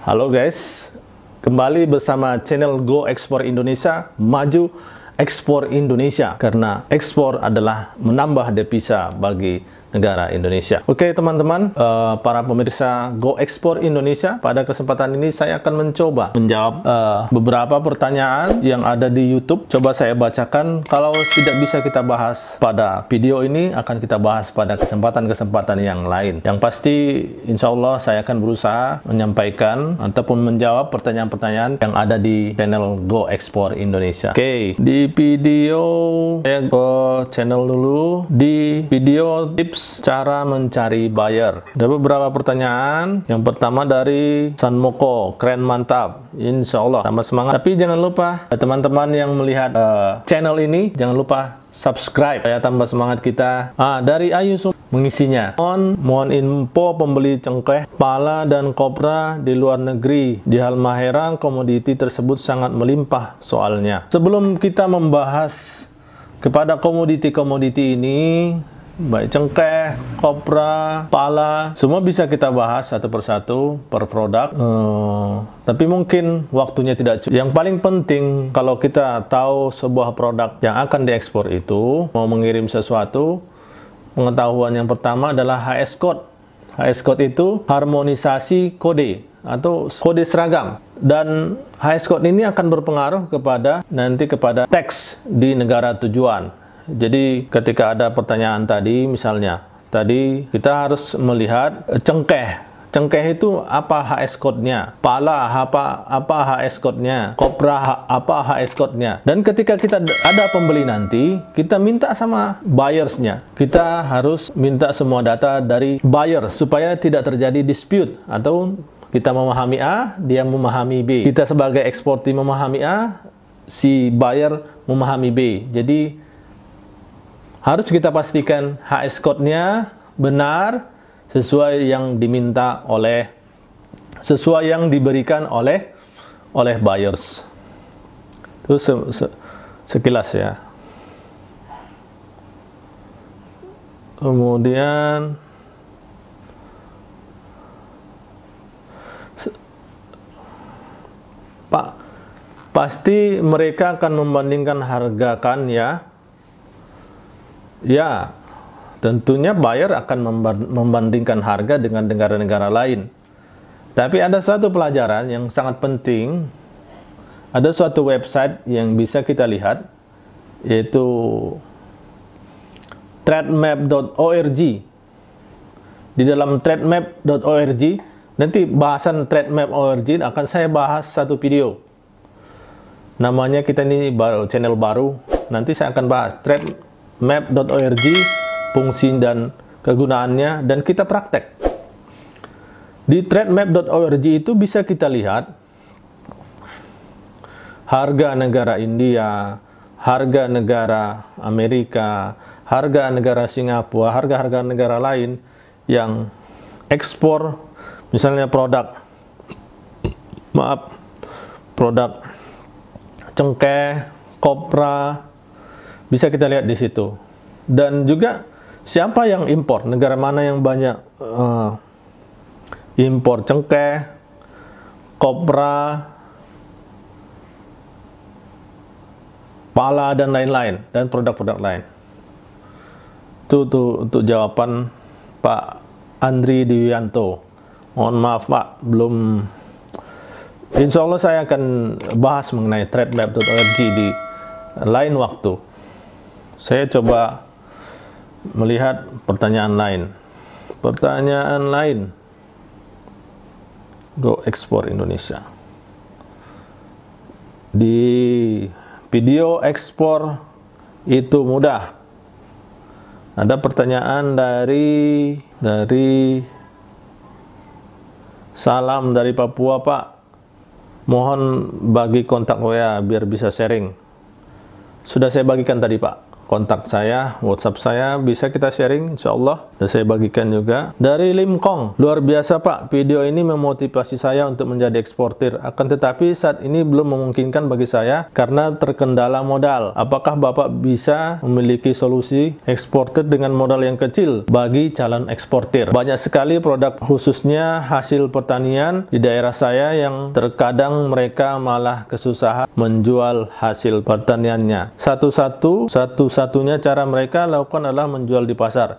Halo guys, kembali bersama channel Go Ekspor Indonesia, maju ekspor Indonesia karena ekspor adalah menambah devisa bagi negara Indonesia. Oke teman-teman, uh, para pemirsa Go Ekspor Indonesia, pada kesempatan ini saya akan mencoba menjawab uh, beberapa pertanyaan yang ada di YouTube. Coba saya bacakan. Kalau tidak bisa kita bahas pada video ini, akan kita bahas pada kesempatan-kesempatan yang lain. Yang pasti, insya Allah saya akan berusaha menyampaikan ataupun menjawab pertanyaan-pertanyaan yang ada di channel Go Ekspor Indonesia. Oke, di video saya ke channel dulu. Di video tips tips cara mencari buyer. Ada beberapa pertanyaan. Yang pertama dari San Moko, keren mantap. Insya Allah tambah semangat. Tapi jangan lupa eh, teman-teman yang melihat uh, channel ini, jangan lupa subscribe. ya tambah semangat kita. Ah, dari Sum mengisinya. Mohon, mohon info pembeli cengkeh, pala, dan kopra di luar negeri. Di Halmahera, komoditi tersebut sangat melimpah soalnya. Sebelum kita membahas kepada komoditi-komoditi ini, baik cengkeh, kopra, pala, semua bisa kita bahas satu persatu per produk. Hmm, tapi mungkin waktunya tidak cukup. Yang paling penting kalau kita tahu sebuah produk yang akan diekspor itu mau mengirim sesuatu, pengetahuan yang pertama adalah HS code. HS code itu harmonisasi kode atau kode seragam dan HS code ini akan berpengaruh kepada nanti kepada teks di negara tujuan jadi ketika ada pertanyaan tadi misalnya, tadi kita harus melihat cengkeh. Cengkeh itu apa HS code-nya? Pala apa apa HS code-nya? Kopra apa HS code-nya? Dan ketika kita ada pembeli nanti, kita minta sama buyers-nya. Kita harus minta semua data dari buyer supaya tidak terjadi dispute atau kita memahami A, dia memahami B. Kita sebagai eksportir memahami A, si buyer memahami B. Jadi harus kita pastikan HS code-nya benar sesuai yang diminta oleh sesuai yang diberikan oleh oleh buyers. Itu se se sekilas ya. Kemudian Pak pasti mereka akan membandingkan harga kan ya Ya, tentunya buyer akan membandingkan harga dengan negara-negara lain. Tapi ada satu pelajaran yang sangat penting. Ada suatu website yang bisa kita lihat, yaitu trademap.org. Di dalam trademap.org, nanti bahasan trademap.org akan saya bahas satu video. Namanya kita ini baru channel baru, nanti saya akan bahas trade map.org, fungsi dan kegunaannya, dan kita praktek. Di trademap.org itu bisa kita lihat harga negara India, harga negara Amerika, harga negara Singapura, harga-harga negara lain yang ekspor misalnya produk maaf produk cengkeh, kopra, bisa kita lihat di situ. Dan juga siapa yang impor? Negara mana yang banyak uh, impor cengkeh, kopra, pala dan lain-lain dan produk-produk lain. Itu tuh untuk jawaban Pak Andri Diwianto. Mohon maaf Pak, belum Insya Allah saya akan bahas mengenai TradeMap.org di lain waktu. Saya coba melihat pertanyaan lain. Pertanyaan lain. Go ekspor Indonesia. Di video ekspor itu mudah. Ada pertanyaan dari dari salam dari Papua, Pak. Mohon bagi kontak WA biar bisa sharing. Sudah saya bagikan tadi, Pak kontak saya, WhatsApp saya bisa kita sharing insya Allah dan saya bagikan juga dari Lim Kong luar biasa Pak video ini memotivasi saya untuk menjadi eksportir akan tetapi saat ini belum memungkinkan bagi saya karena terkendala modal apakah Bapak bisa memiliki solusi eksportir dengan modal yang kecil bagi calon eksportir banyak sekali produk khususnya hasil pertanian di daerah saya yang terkadang mereka malah kesusahan menjual hasil pertaniannya satu-satu satu-satu Satunya cara mereka lakukan adalah menjual di pasar.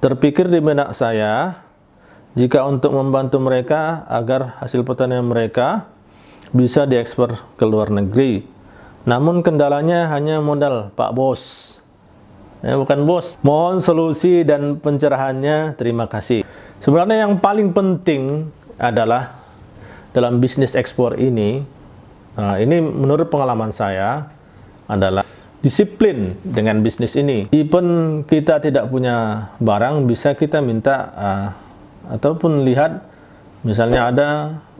Terpikir di benak saya, jika untuk membantu mereka agar hasil pertanian mereka bisa diekspor ke luar negeri. Namun kendalanya hanya modal, Pak Bos. Ya, bukan bos. Mohon solusi dan pencerahannya. Terima kasih. Sebenarnya yang paling penting adalah dalam bisnis ekspor ini, nah ini menurut pengalaman saya adalah disiplin dengan bisnis ini. Even kita tidak punya barang, bisa kita minta uh, ataupun lihat misalnya ada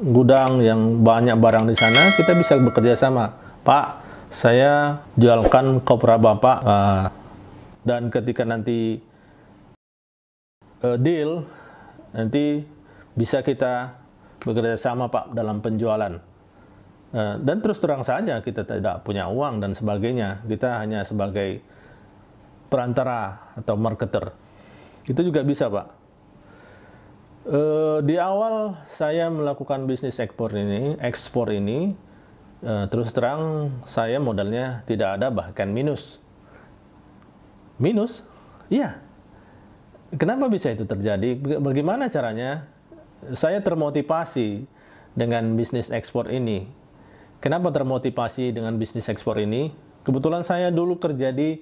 gudang yang banyak barang di sana, kita bisa bekerja sama. Pak, saya jualkan kopra bapak uh, dan ketika nanti uh, deal, nanti bisa kita bekerja sama pak dalam penjualan. Eh, dan terus terang saja kita tidak punya uang dan sebagainya. Kita hanya sebagai perantara atau marketer. Itu juga bisa, Pak. Eh, di awal saya melakukan bisnis ekspor ini, ekspor ini eh, terus terang saya modalnya tidak ada bahkan minus. Minus? Iya. Kenapa bisa itu terjadi? Bagaimana caranya? Saya termotivasi dengan bisnis ekspor ini Kenapa termotivasi dengan bisnis ekspor ini? Kebetulan saya dulu kerja di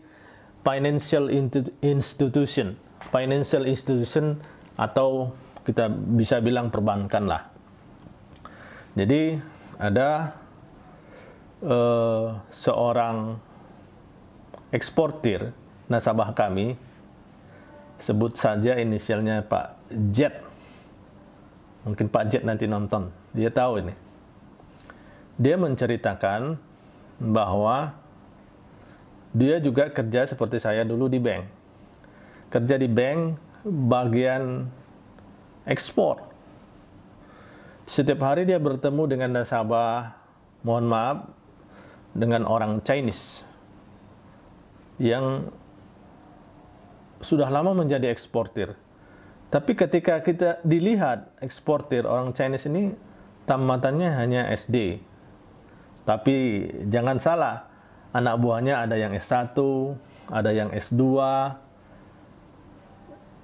financial institution, financial institution atau kita bisa bilang perbankan lah. Jadi ada uh, seorang eksportir nasabah kami, sebut saja inisialnya Pak Jet. Mungkin Pak Jet nanti nonton, dia tahu ini dia menceritakan bahwa dia juga kerja seperti saya dulu di bank. Kerja di bank bagian ekspor. Setiap hari dia bertemu dengan nasabah, mohon maaf, dengan orang Chinese yang sudah lama menjadi eksportir. Tapi ketika kita dilihat eksportir orang Chinese ini tamatannya hanya SD, tapi jangan salah, anak buahnya ada yang S1, ada yang S2.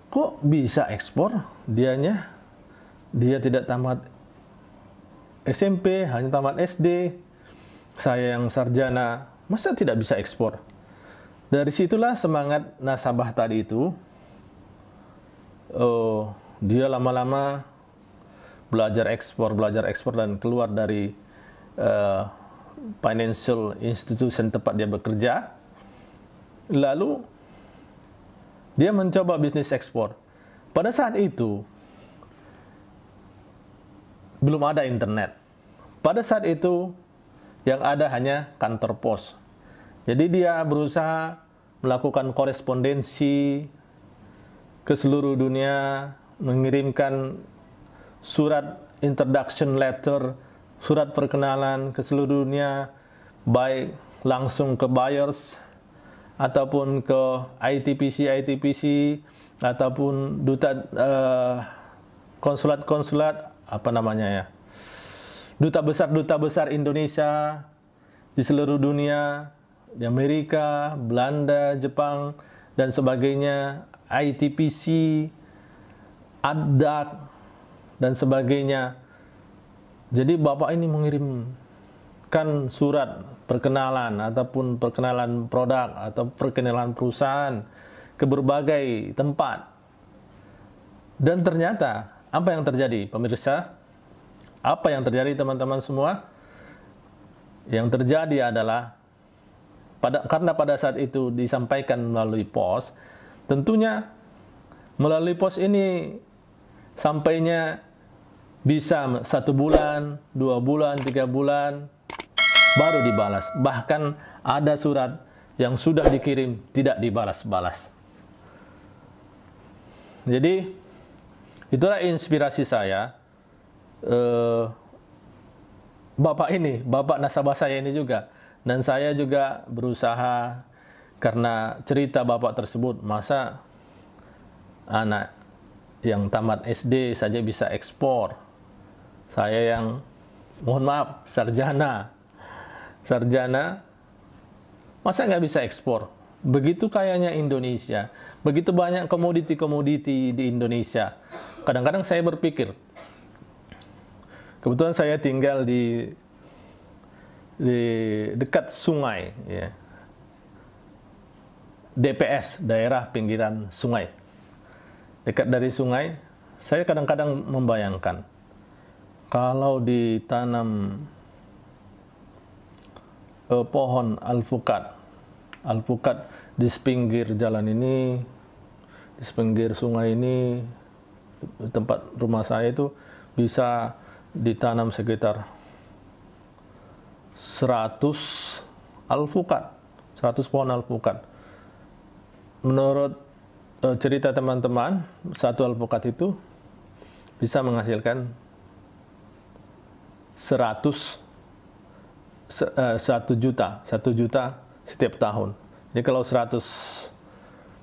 Kok bisa ekspor dianya? Dia tidak tamat SMP, hanya tamat SD. Saya yang sarjana, masa tidak bisa ekspor? Dari situlah semangat nasabah tadi itu. Oh, dia lama-lama belajar ekspor, belajar ekspor dan keluar dari uh, financial institution tempat dia bekerja. Lalu dia mencoba bisnis ekspor. Pada saat itu belum ada internet. Pada saat itu yang ada hanya kantor pos. Jadi dia berusaha melakukan korespondensi ke seluruh dunia, mengirimkan surat introduction letter surat perkenalan ke seluruh dunia, baik langsung ke buyers, ataupun ke ITPC-ITPC, ataupun duta eh, konsulat-konsulat, apa namanya ya, duta besar-duta besar Indonesia di seluruh dunia, di Amerika, Belanda, Jepang, dan sebagainya, ITPC, adat dan sebagainya. Jadi Bapak ini mengirimkan surat perkenalan ataupun perkenalan produk atau perkenalan perusahaan ke berbagai tempat. Dan ternyata apa yang terjadi pemirsa? Apa yang terjadi teman-teman semua? Yang terjadi adalah pada karena pada saat itu disampaikan melalui pos, tentunya melalui pos ini sampainya bisa satu bulan, dua bulan, tiga bulan, baru dibalas. Bahkan ada surat yang sudah dikirim tidak dibalas-balas. Jadi itulah inspirasi saya. Eh, bapak ini, bapak nasabah saya ini juga, dan saya juga berusaha karena cerita bapak tersebut masa anak yang tamat SD saja bisa ekspor saya yang mohon maaf sarjana, sarjana masa nggak bisa ekspor? Begitu kayanya Indonesia, begitu banyak komoditi-komoditi di Indonesia. Kadang-kadang saya berpikir, kebetulan saya tinggal di di dekat sungai, ya. DPS daerah pinggiran sungai. Dekat dari sungai, saya kadang-kadang membayangkan kalau ditanam eh, pohon alpukat, alpukat di pinggir jalan ini, di pinggir sungai ini, tempat rumah saya itu bisa ditanam sekitar 100 alpukat, 100 pohon alpukat. Menurut eh, cerita teman-teman, satu alpukat itu bisa menghasilkan 100 1 eh, juta, 1 juta setiap tahun. Jadi kalau 100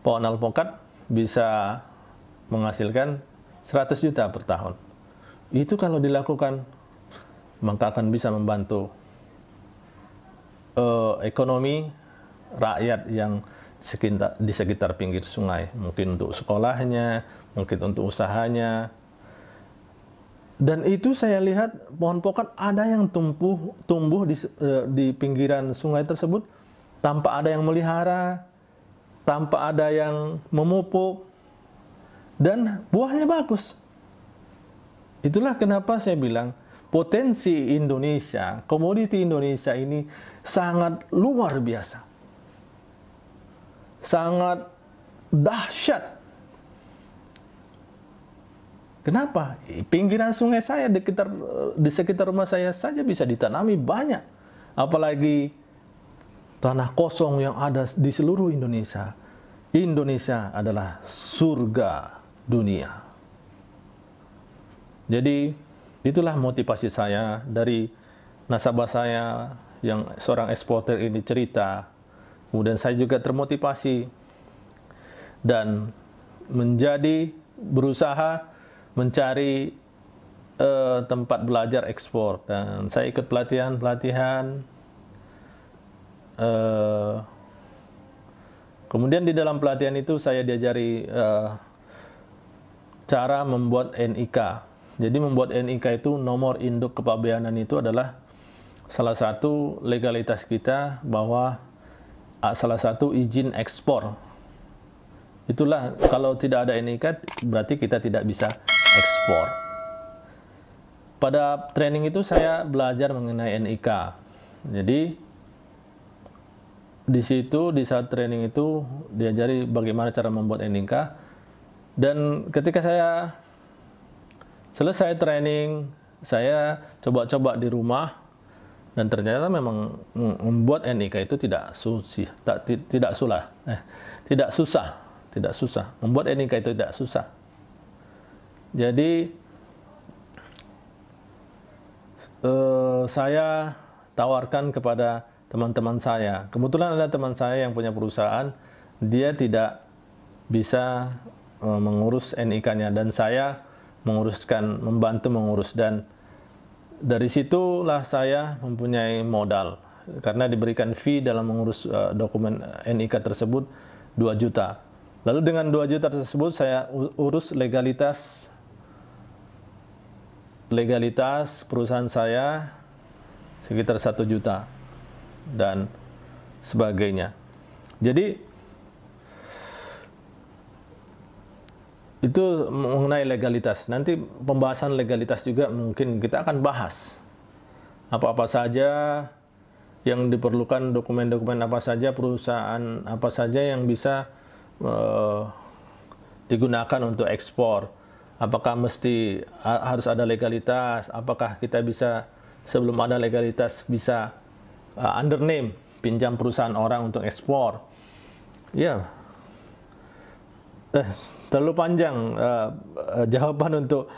pohon alpukat bisa menghasilkan 100 juta per tahun. Itu kalau dilakukan maka akan bisa membantu uh, ekonomi rakyat yang sekitar, di sekitar pinggir sungai, mungkin untuk sekolahnya, mungkin untuk usahanya, dan itu saya lihat pohon pokat ada yang tumbuh tumbuh di, uh, di pinggiran sungai tersebut tanpa ada yang melihara, tanpa ada yang memupuk, dan buahnya bagus. Itulah kenapa saya bilang potensi Indonesia, komoditi Indonesia ini sangat luar biasa. Sangat dahsyat Kenapa? Pinggiran sungai saya di sekitar di sekitar rumah saya saja bisa ditanami banyak. Apalagi tanah kosong yang ada di seluruh Indonesia. Indonesia adalah surga dunia. Jadi itulah motivasi saya dari nasabah saya yang seorang eksporter ini cerita. Kemudian saya juga termotivasi dan menjadi berusaha mencari uh, tempat belajar ekspor dan saya ikut pelatihan pelatihan uh, kemudian di dalam pelatihan itu saya diajari uh, cara membuat NIK jadi membuat NIK itu nomor induk kepabeanan itu adalah salah satu legalitas kita bahwa salah satu izin ekspor. Itulah kalau tidak ada NIK berarti kita tidak bisa ekspor. Pada training itu saya belajar mengenai NIK. Jadi di situ di saat training itu diajari bagaimana cara membuat NIK. Dan ketika saya selesai training, saya coba-coba di rumah dan ternyata memang membuat NIK itu tidak susah, tidak tidak sulah, eh, tidak susah, tidak susah. Membuat NIK itu tidak susah. Jadi eh, saya tawarkan kepada teman-teman saya. Kebetulan ada teman saya yang punya perusahaan, dia tidak bisa eh, mengurus NIK-nya dan saya menguruskan, membantu mengurus dan dari situlah saya mempunyai modal karena diberikan fee dalam mengurus uh, dokumen eh, NIK tersebut 2 juta. Lalu dengan 2 juta tersebut saya urus legalitas legalitas perusahaan saya sekitar satu juta dan sebagainya. Jadi itu mengenai legalitas. Nanti pembahasan legalitas juga mungkin kita akan bahas apa-apa saja yang diperlukan dokumen-dokumen apa saja perusahaan apa saja yang bisa uh, digunakan untuk ekspor apakah mesti harus ada legalitas, apakah kita bisa sebelum ada legalitas bisa uh, under name pinjam perusahaan orang untuk ekspor. Ya. Yeah. Eh, terlalu panjang uh, uh, jawaban untuk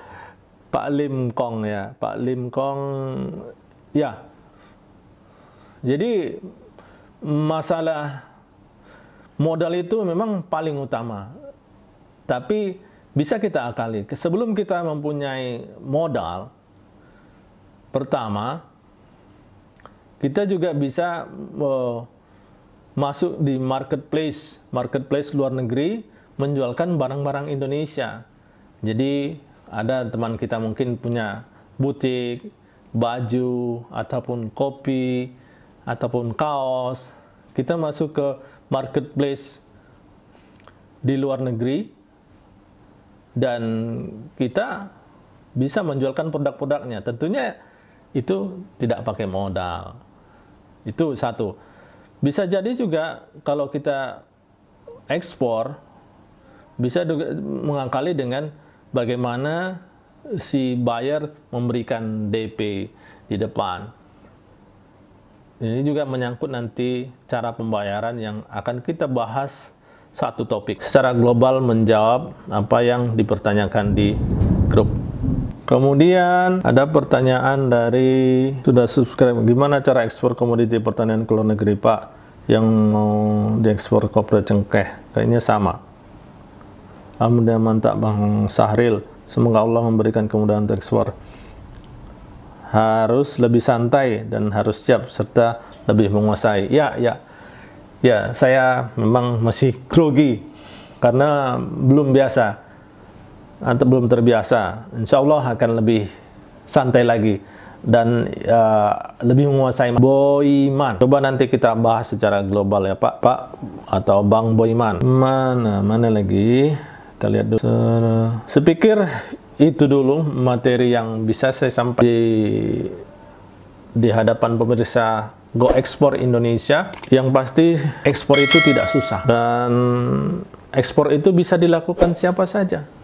Pak Lim Kong ya. Pak Lim Kong ya. Yeah. Jadi masalah modal itu memang paling utama. Tapi bisa kita akali. Sebelum kita mempunyai modal, pertama kita juga bisa uh, masuk di marketplace, marketplace luar negeri menjualkan barang-barang Indonesia. Jadi ada teman kita mungkin punya butik, baju ataupun kopi ataupun kaos. Kita masuk ke marketplace di luar negeri dan kita bisa menjualkan produk-produknya. Tentunya itu tidak pakai modal. Itu satu. Bisa jadi juga kalau kita ekspor bisa juga mengakali dengan bagaimana si buyer memberikan DP di depan. Ini juga menyangkut nanti cara pembayaran yang akan kita bahas satu topik secara global menjawab apa yang dipertanyakan di grup. Kemudian ada pertanyaan dari sudah subscribe gimana cara ekspor komoditi pertanian ke luar negeri Pak yang mau diekspor kopra cengkeh kayaknya sama. Alhamdulillah mantap Bang Sahril. Semoga Allah memberikan kemudahan untuk ekspor. Harus lebih santai dan harus siap serta lebih menguasai. Ya, ya. Ya, saya memang masih grogi karena belum biasa atau belum terbiasa. Insya Allah akan lebih santai lagi dan uh, lebih menguasai Boyman, Coba nanti kita bahas secara global ya Pak, Pak atau Bang Boyman. Mana mana lagi? Kita lihat dulu. Sepikir itu dulu materi yang bisa saya sampaikan di, di hadapan pemirsa go ekspor Indonesia yang pasti ekspor itu tidak susah dan ekspor itu bisa dilakukan siapa saja